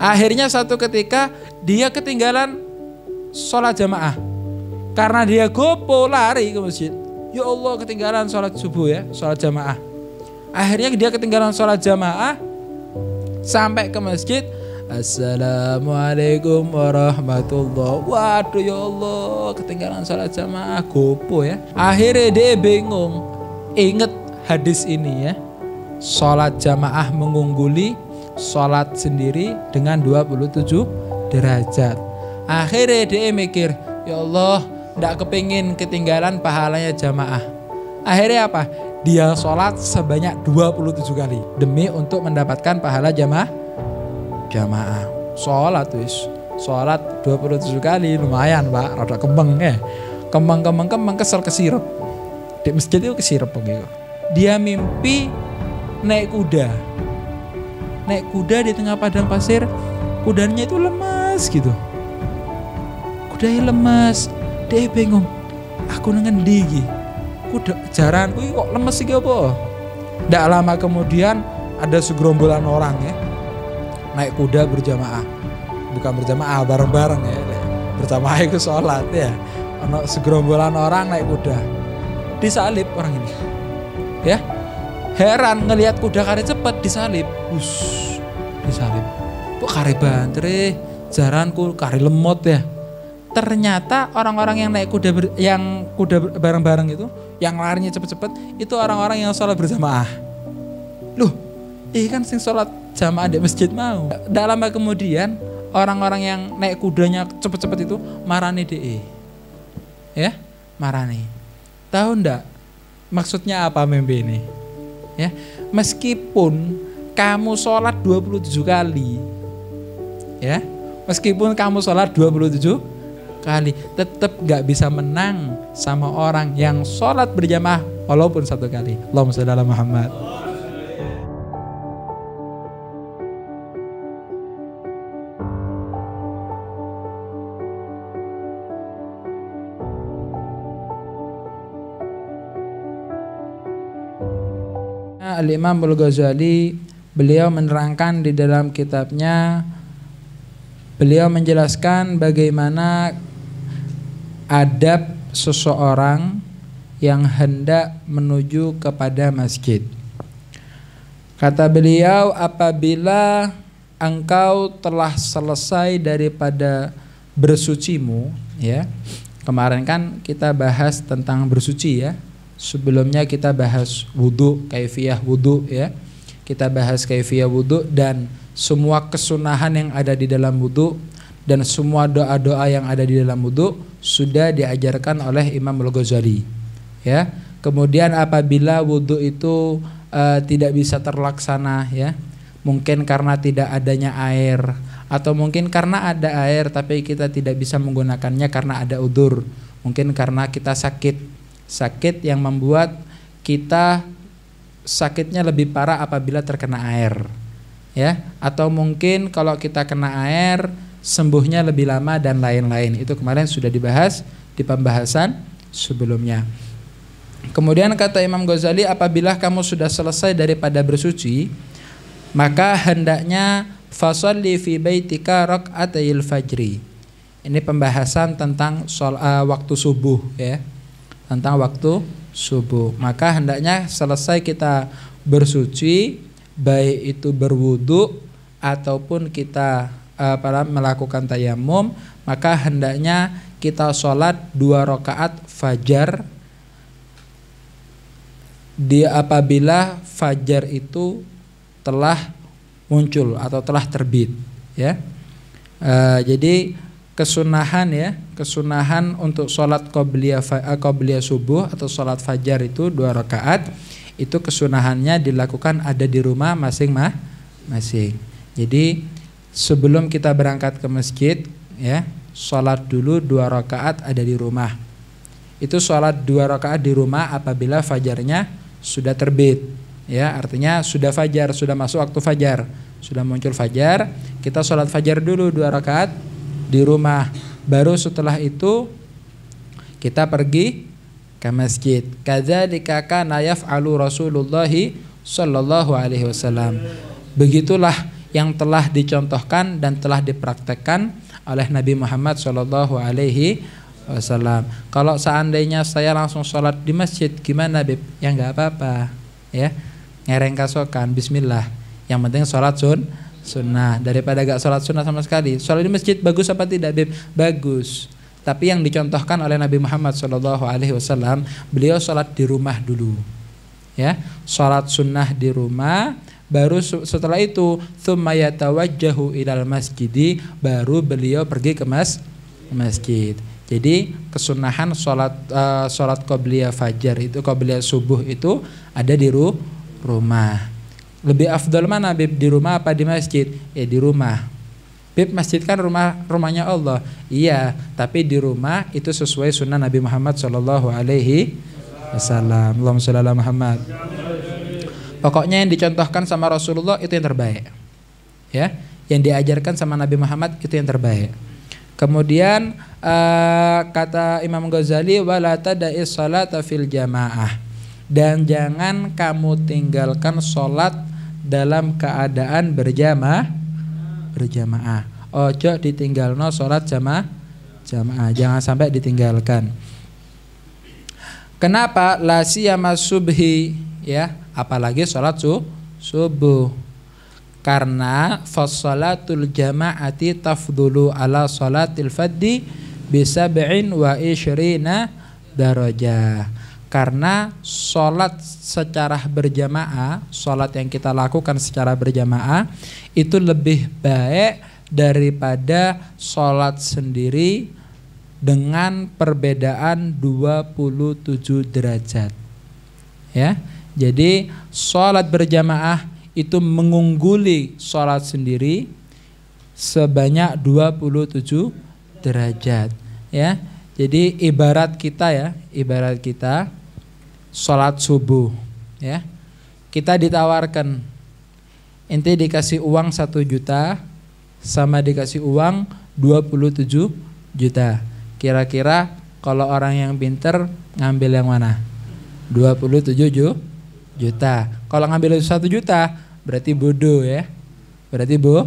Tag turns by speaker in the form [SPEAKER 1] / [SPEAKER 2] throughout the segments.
[SPEAKER 1] Akhirnya satu ketika dia ketinggalan sholat jamaah. Karena dia gopo lari ke masjid. Ya Allah ketinggalan sholat subuh ya, sholat jamaah. Akhirnya dia ketinggalan sholat jamaah sampai ke masjid. Assalamualaikum warahmatullah Waduh ya Allah ketinggalan sholat jamaah gopo ya. Akhirnya dia bingung. Ingat hadis ini ya. Sholat jamaah mengungguli sholat sendiri dengan 27 derajat. Akhirnya dia mikir, ya Allah, tidak kepingin ketinggalan pahalanya jamaah. Akhirnya apa? Dia sholat sebanyak 27 kali demi untuk mendapatkan pahala jamaah. Jamaah. Sholat wis. Sholat 27 kali lumayan pak, rada kembang ya. Eh. Kembang kembang kembang kesel kesirep. Di masjid itu kesirep gitu. Dia mimpi naik kuda naik kuda di tengah padang pasir kudanya itu lemas gitu kudanya lemas dia bingung aku nengen lagi kuda jaran jaranku kok lemas sih boh tidak lama kemudian ada segerombolan orang ya naik kuda berjamaah bukan berjamaah bareng-bareng ya berjamaah itu sholat ya ono segerombolan orang naik kuda disalib orang ini ya heran ngelihat kuda kare cepet disalib. Us, disalib. Bu kare bantre, jaranku kare lemot ya. Ternyata orang-orang yang naik kuda ber, yang kuda bareng-bareng itu, yang larinya cepet-cepet, itu orang-orang yang sholat berjamaah. Loh, ini kan sing sholat jamaah di masjid mau. Dalam kemudian orang-orang yang naik kudanya cepet-cepet itu marani deh, e. Ya, marani. Tahu ndak maksudnya apa mimpi ini? ya meskipun kamu sholat 27 kali ya meskipun kamu sholat 27 kali tetap nggak bisa menang sama orang yang sholat berjamaah walaupun satu kali Allahumma sholli ala Muhammad Al-Imam Al-Ghazali beliau menerangkan di dalam kitabnya beliau menjelaskan bagaimana adab seseorang yang hendak menuju kepada masjid. Kata beliau, apabila engkau telah selesai daripada bersucimu, ya. Kemarin kan kita bahas tentang bersuci ya, Sebelumnya kita bahas wudhu, kaifiyah wudhu ya. Kita bahas kaifiyah wudhu dan semua kesunahan yang ada di dalam wudhu dan semua doa-doa yang ada di dalam wudhu sudah diajarkan oleh Imam Al-Ghazali. Ya. Kemudian apabila wudhu itu uh, tidak bisa terlaksana ya, mungkin karena tidak adanya air atau mungkin karena ada air tapi kita tidak bisa menggunakannya karena ada udur, mungkin karena kita sakit sakit yang membuat kita sakitnya lebih parah apabila terkena air ya atau mungkin kalau kita kena air sembuhnya lebih lama dan lain-lain itu kemarin sudah dibahas di pembahasan sebelumnya kemudian kata Imam Ghazali apabila kamu sudah selesai daripada bersuci maka hendaknya fasalli fi baitika raq'atayil fajri ini pembahasan tentang sol, uh, eh, waktu subuh ya tentang waktu subuh. Maka hendaknya selesai kita bersuci baik itu berwudhu ataupun kita apa melakukan tayamum maka hendaknya kita sholat dua rakaat fajar di apabila fajar itu telah muncul atau telah terbit ya e, jadi kesunahan ya kesunahan untuk sholat qobliya, eh, subuh atau sholat fajar itu dua rakaat itu kesunahannya dilakukan ada di rumah masing-masing jadi sebelum kita berangkat ke masjid ya sholat dulu dua rakaat ada di rumah itu sholat dua rakaat di rumah apabila fajarnya sudah terbit ya artinya sudah fajar sudah masuk waktu fajar sudah muncul fajar kita sholat fajar dulu dua rakaat di rumah. Baru setelah itu kita pergi ke masjid. Kadzalika kana yaf'alu Rasulullah sallallahu alaihi wasallam. Begitulah yang telah dicontohkan dan telah dipraktekkan oleh Nabi Muhammad sallallahu alaihi wasallam. Kalau seandainya saya langsung sholat di masjid gimana Bib? Ya nggak apa-apa ya. Ngereng kasokan bismillah. Yang penting sholat sun sunnah daripada gak sholat sunnah sama sekali sholat di masjid bagus apa tidak Bib? bagus tapi yang dicontohkan oleh Nabi Muhammad Shallallahu Alaihi Wasallam beliau sholat di rumah dulu ya sholat sunnah di rumah baru setelah itu sumayatawajahu ilal masjidi baru beliau pergi ke mas masjid jadi kesunahan sholat uh, sholat qobliya fajar itu qobliya subuh itu ada di ru rumah lebih afdol mana Bib? Di rumah apa di masjid? Eh, di rumah. Bib masjid kan rumah rumahnya Allah. Iya, tapi di rumah itu sesuai sunnah Nabi Muhammad Shallallahu Alaihi Wasallam. Allahumma Muhammad. Pokoknya yang dicontohkan sama Rasulullah itu yang terbaik. Ya, yang diajarkan sama Nabi Muhammad itu yang terbaik. Kemudian uh, kata Imam Ghazali walata da'is salat fil jamaah dan jangan kamu tinggalkan sholat dalam keadaan berjamaah berjamaah. Ojo ditinggal no sholat jamaah jamaah. Jangan sampai ditinggalkan. Kenapa la siyama subhi ya, apalagi sholat su, subuh. Karena fasolatul jama'ati tafdulu ala sholatil faddi bisa bi'in wa ishrina darajah karena sholat secara berjamaah, sholat yang kita lakukan secara berjamaah itu lebih baik daripada sholat sendiri dengan perbedaan 27 derajat. Ya, jadi sholat berjamaah itu mengungguli sholat sendiri sebanyak 27 derajat. Ya, jadi ibarat kita ya, ibarat kita sholat subuh ya kita ditawarkan inti dikasih uang satu juta sama dikasih uang 27 juta kira-kira kalau orang yang pinter ngambil yang mana 27 juta kalau ngambil satu juta berarti bodoh ya berarti bu,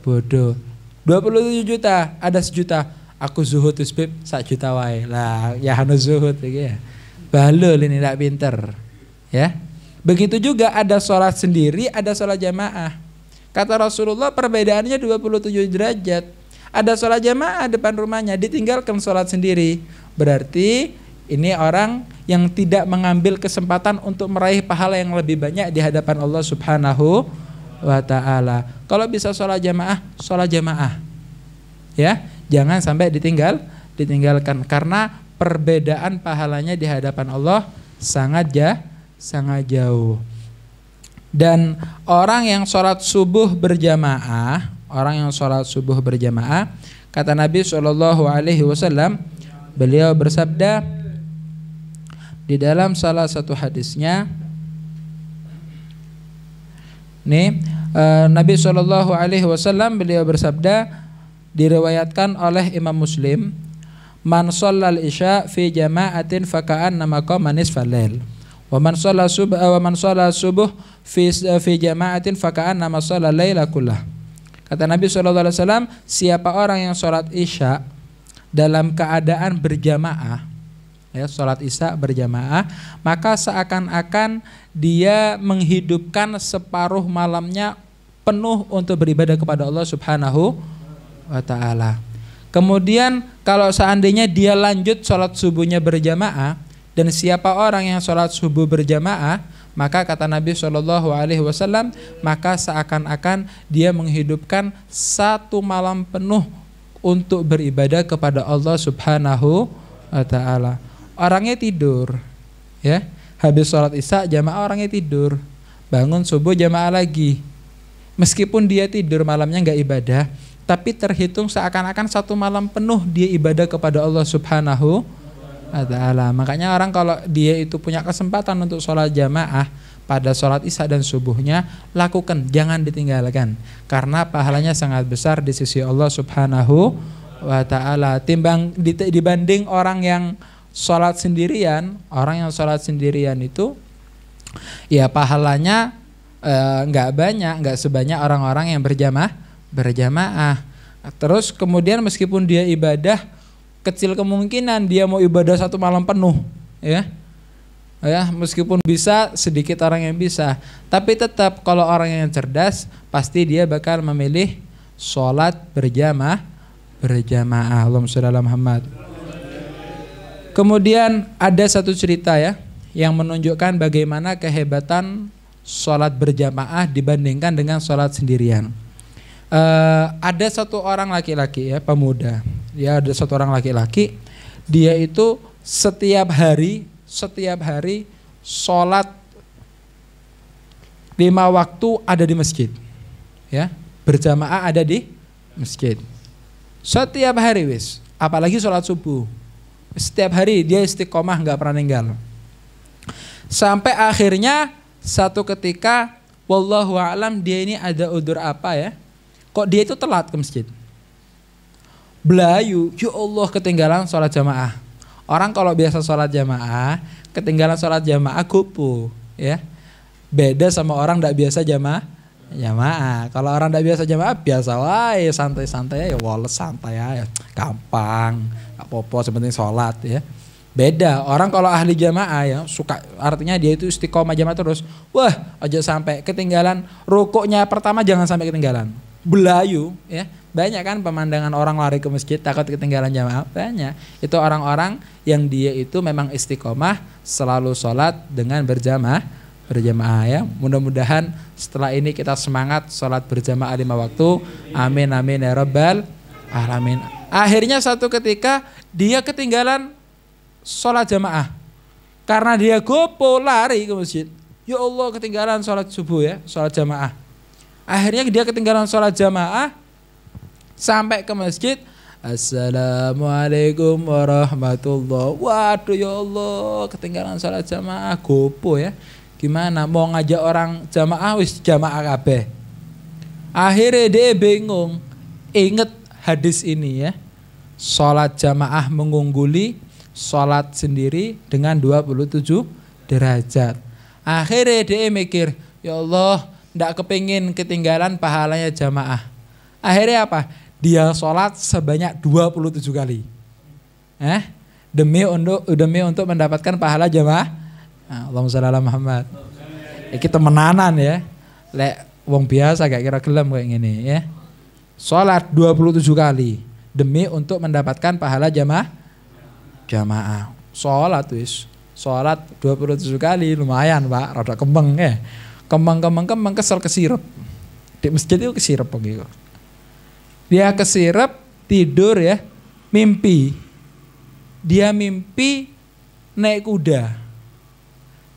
[SPEAKER 1] bodoh 27 juta ada sejuta aku zuhud isbib sak juta wae lah ya hanu zuhud gitu ya Bahlul ini tidak pinter. Ya. Begitu juga ada sholat sendiri, ada sholat jamaah. Kata Rasulullah perbedaannya 27 derajat. Ada sholat jamaah depan rumahnya, ditinggalkan sholat sendiri. Berarti ini orang yang tidak mengambil kesempatan untuk meraih pahala yang lebih banyak di hadapan Allah Subhanahu wa taala. Kalau bisa sholat jamaah, sholat jamaah. Ya, jangan sampai ditinggal ditinggalkan karena perbedaan pahalanya di hadapan Allah sangat ja, sangat jauh. Dan orang yang sholat subuh berjamaah, orang yang sholat subuh berjamaah, kata Nabi Shallallahu Alaihi Wasallam, beliau bersabda di dalam salah satu hadisnya, nih eh, Nabi Shallallahu Alaihi Wasallam beliau bersabda diriwayatkan oleh Imam Muslim man sallal isya fi jama'atin fakaan nama manis falel wa man sallal subuh wa man sallal subuh fi fi jama'atin fakaan nama sallal laila kullah kata Nabi saw. siapa orang yang sholat isya dalam keadaan berjamaah ya sholat isya berjamaah maka seakan-akan dia menghidupkan separuh malamnya penuh untuk beribadah kepada Allah Subhanahu wa taala. Kemudian kalau seandainya dia lanjut sholat subuhnya berjamaah dan siapa orang yang sholat subuh berjamaah maka kata Nabi Shallallahu Alaihi Wasallam maka seakan-akan dia menghidupkan satu malam penuh untuk beribadah kepada Allah Subhanahu wa taala. Orangnya tidur. Ya. Habis sholat Isya jamaah orangnya tidur. Bangun subuh jamaah lagi. Meskipun dia tidur malamnya nggak ibadah, tapi terhitung seakan-akan satu malam penuh dia ibadah kepada Allah Subhanahu wa taala. Makanya orang kalau dia itu punya kesempatan untuk sholat jamaah pada sholat isya dan subuhnya lakukan, jangan ditinggalkan karena pahalanya sangat besar di sisi Allah Subhanahu wa taala. Timbang dibanding orang yang sholat sendirian, orang yang sholat sendirian itu ya pahalanya eh, nggak eh, banyak, nggak sebanyak orang-orang yang berjamaah berjamaah. Terus kemudian meskipun dia ibadah kecil kemungkinan dia mau ibadah satu malam penuh, ya. Ya, meskipun bisa sedikit orang yang bisa, tapi tetap kalau orang yang cerdas pasti dia bakal memilih sholat berjamaah berjamaah. Allahumma sholli ala Muhammad. Kemudian ada satu cerita ya yang menunjukkan bagaimana kehebatan sholat berjamaah dibandingkan dengan sholat sendirian uh, ada satu orang laki-laki ya pemuda ya ada satu orang laki-laki dia itu setiap hari setiap hari sholat lima waktu ada di masjid ya berjamaah ada di masjid setiap hari wis apalagi sholat subuh setiap hari dia istiqomah nggak pernah ninggal sampai akhirnya satu ketika wallahu alam dia ini ada udur apa ya Kok dia itu telat ke masjid? Belayu, ya Allah ketinggalan sholat jamaah. Orang kalau biasa sholat jamaah, ketinggalan sholat jamaah kupu, ya. Beda sama orang tidak biasa jamaah. Jamaah. Kalau orang tidak biasa jamaah biasa wae, santai-santai ya, wales santai ya, gampang. nggak popo, seperti sholat ya. Beda. Orang kalau ahli jamaah ya suka artinya dia itu istiqomah jamaah terus. Wah, aja sampai ketinggalan rukuknya pertama jangan sampai ketinggalan belayu ya banyak kan pemandangan orang lari ke masjid takut ketinggalan jamaah banyak itu orang-orang yang dia itu memang istiqomah selalu sholat dengan berjamaah berjamaah ya mudah-mudahan setelah ini kita semangat sholat berjamaah lima waktu amin amin ya rabbal alamin akhirnya satu ketika dia ketinggalan sholat jamaah karena dia gopo lari ke masjid ya Allah ketinggalan sholat subuh ya sholat jamaah Akhirnya dia ketinggalan sholat jamaah sampai ke masjid. Assalamualaikum warahmatullahi Waduh ya Allah ketinggalan sholat jamaah gopo ya. Gimana mau ngajak orang jamaah wis jamaah kabeh. Akhirnya dia bingung. Ingat hadis ini ya. Sholat jamaah mengungguli sholat sendiri dengan 27 derajat. Akhirnya dia mikir, ya Allah tidak kepingin ketinggalan pahalanya jamaah. Akhirnya apa? Dia sholat sebanyak 27 kali. Eh? Demi untuk demi untuk mendapatkan pahala jamaah. Nah, Allahumma sholli ala Muhammad. kita temenanan ya. Lek wong biasa gak kira gelem kayak gini ya. Sholat 27 kali demi untuk mendapatkan pahala jamaah jamaah. Sholat wis. Sholat 27 kali lumayan pak, rada kembeng ya kembang kembang kembang kesel kesirep di masjid itu kesirep begitu dia kesirep tidur ya mimpi dia mimpi naik kuda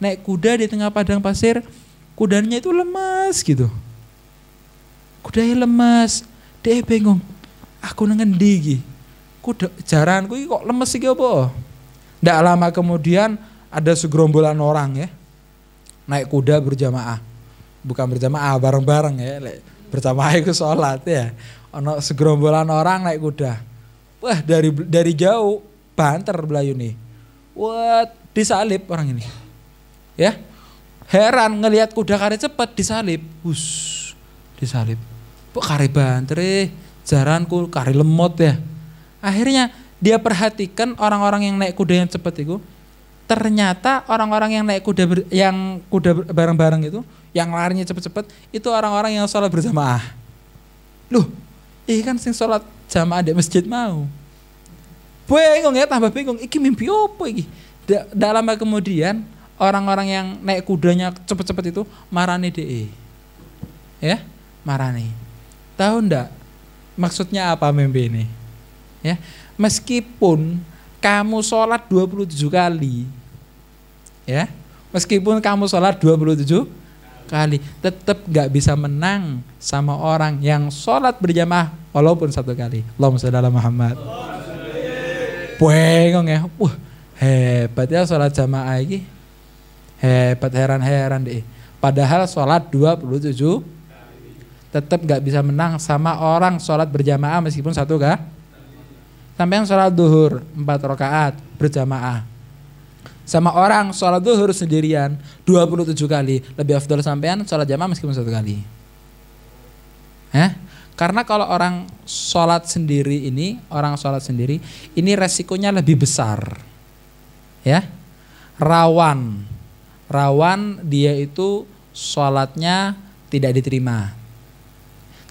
[SPEAKER 1] naik kuda di tengah padang pasir kudanya itu lemas gitu kudanya lemas dia bingung aku nengen digi kuda jaranku kok lemas sih iki apa tidak lama kemudian ada segerombolan orang ya naik kuda berjamaah. Bukan berjamaah bareng-bareng ya, berjamaah itu sholat ya. Ono segerombolan orang naik kuda. Wah dari dari jauh banter belayu nih. Wah disalib orang ini. Ya, heran ngelihat kuda kare cepet disalib. Hus, disalib. Bu kare banter eh? jaranku kare lemot ya. Akhirnya dia perhatikan orang-orang yang naik kuda yang cepet itu ternyata orang-orang yang naik kuda ber, yang kuda bareng-bareng itu yang larinya cepet-cepet itu orang-orang yang sholat berjamaah loh ini kan sing sholat jamaah di masjid mau bingung ya tambah bingung iki mimpi apa iki da, dalam kemudian orang-orang yang naik kudanya cepet-cepet itu marani deh, e. ya marani tahu ndak maksudnya apa mimpi ini ya meskipun kamu sholat 27 kali ya meskipun kamu sholat 27 kali tetap nggak bisa menang sama orang yang sholat berjamaah walaupun satu kali Allahumma sholli Muhammad bengong ya wah hebat ya sholat jamaah ini hebat heran-heran deh padahal sholat 27 tetap nggak bisa menang sama orang sholat berjamaah meskipun satu kali yang sholat duhur empat rakaat berjamaah. Sama orang sholat duhur sendirian 27 kali. Lebih afdol sampean sholat jamaah meskipun satu kali. Eh? Karena kalau orang sholat sendiri ini, orang sholat sendiri, ini resikonya lebih besar. Ya, rawan. Rawan dia itu sholatnya tidak diterima.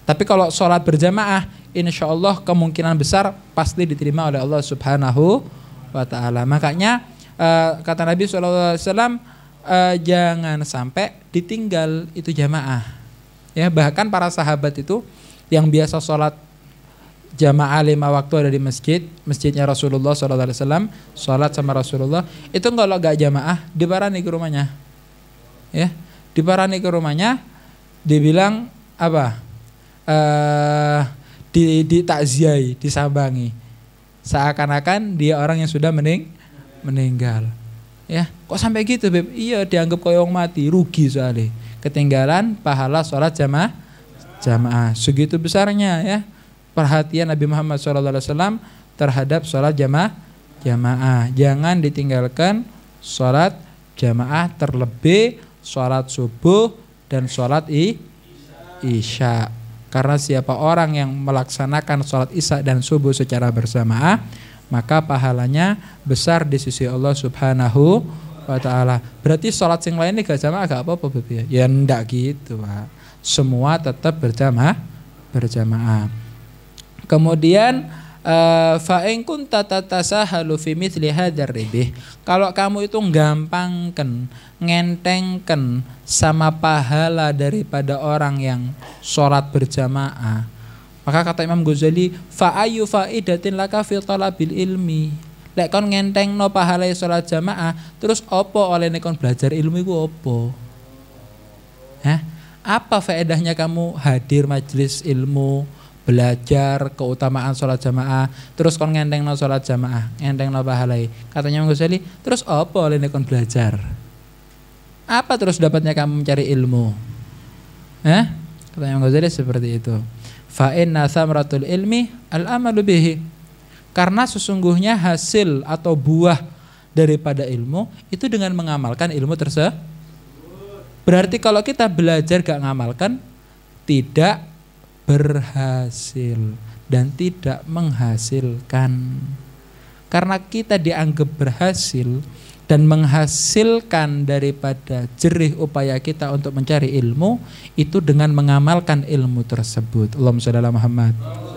[SPEAKER 1] Tapi kalau sholat berjamaah, insya Allah kemungkinan besar pasti diterima oleh Allah Subhanahu wa Ta'ala. Makanya, uh, kata Nabi SAW, uh, jangan sampai ditinggal itu jamaah. Ya, bahkan para sahabat itu yang biasa sholat jamaah lima waktu ada di masjid, masjidnya Rasulullah SAW, sholat sama Rasulullah, itu kalau gak jamaah, diparani ke rumahnya. Ya, diparani ke rumahnya, dibilang apa? uh, di di takziai, disambangi. Seakan-akan dia orang yang sudah mening meninggal. Ya, kok sampai gitu, Beb? Iya, dianggap koyong mati, rugi soalnya. Ketinggalan pahala sholat jamaah jamaah. Segitu besarnya ya perhatian Nabi Muhammad SAW terhadap sholat jamaah jamaah. Jangan ditinggalkan sholat jamaah terlebih sholat subuh dan sholat i, isya. Karena siapa orang yang melaksanakan sholat isya dan subuh secara bersamaah, maka pahalanya besar di sisi Allah Subhanahu wa taala. Berarti sholat sing lain gak sama agak apa-apa Bapak ya? gitu, Pak. Semua tetap berjamaah berjamaah. Kemudian Eh, fa in kunta tatasahalu fi mithli hadzal ribih kalau kamu itu gampangkan ngentengkan sama pahala daripada orang yang sholat berjamaah maka kata Imam Ghazali fa ayu faidatin laka fi talabil ilmi lek kon ngenteng no pahala sholat jamaah terus opo oleh nekon belajar ilmu itu opo Hah? apa faedahnya kamu hadir majelis ilmu belajar keutamaan sholat jamaah terus kon ngenteng no sholat jamaah ngenteng no pahalai katanya Imam Ghazali terus apa oleh kon belajar apa terus dapatnya kamu mencari ilmu eh katanya Imam Ghazali seperti itu fa inna samratul ilmi al amalu bihi karena sesungguhnya hasil atau buah daripada ilmu itu dengan mengamalkan ilmu tersebut berarti kalau kita belajar gak ngamalkan tidak berhasil dan tidak menghasilkan. Karena kita dianggap berhasil dan menghasilkan daripada jerih upaya kita untuk mencari ilmu itu dengan mengamalkan ilmu tersebut. Allahumma shalli ala Muhammad.